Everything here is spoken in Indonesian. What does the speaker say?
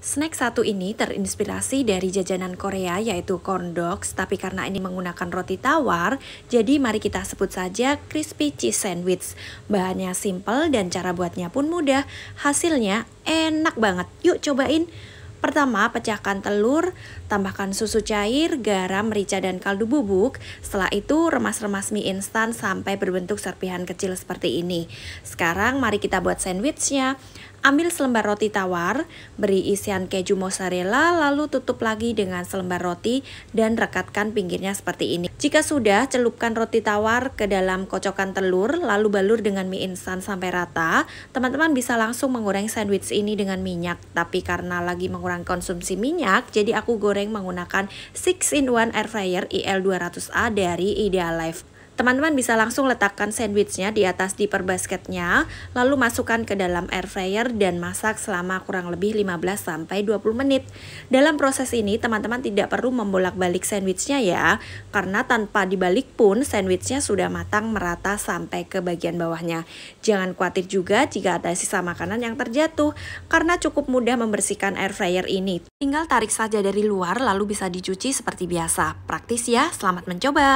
Snack satu ini terinspirasi dari jajanan Korea yaitu corn dogs, tapi karena ini menggunakan roti tawar, jadi mari kita sebut saja crispy cheese sandwich. Bahannya simple dan cara buatnya pun mudah, hasilnya enak banget. Yuk cobain! Pertama, pecahkan telur, tambahkan susu cair, garam, merica, dan kaldu bubuk. Setelah itu, remas-remas mie instan sampai berbentuk serpihan kecil seperti ini. Sekarang, mari kita buat sandwichnya. Ambil selembar roti tawar, beri isian keju mozzarella, lalu tutup lagi dengan selembar roti dan rekatkan pinggirnya seperti ini. Jika sudah, celupkan roti tawar ke dalam kocokan telur, lalu balur dengan mie instan sampai rata. Teman-teman bisa langsung menggoreng sandwich ini dengan minyak, tapi karena lagi mengurangi konsumsi minyak, jadi aku goreng menggunakan 6-in-1 air fryer IL200A dari Idealife. Teman-teman bisa langsung letakkan sandwichnya di atas diaper basketnya, lalu masukkan ke dalam air fryer dan masak selama kurang lebih 15-20 menit. Dalam proses ini, teman-teman tidak perlu membolak-balik sandwichnya ya, karena tanpa dibalik pun sandwichnya sudah matang merata sampai ke bagian bawahnya. Jangan khawatir juga jika ada sisa makanan yang terjatuh, karena cukup mudah membersihkan air fryer ini. Tinggal tarik saja dari luar lalu bisa dicuci seperti biasa. Praktis ya, selamat mencoba!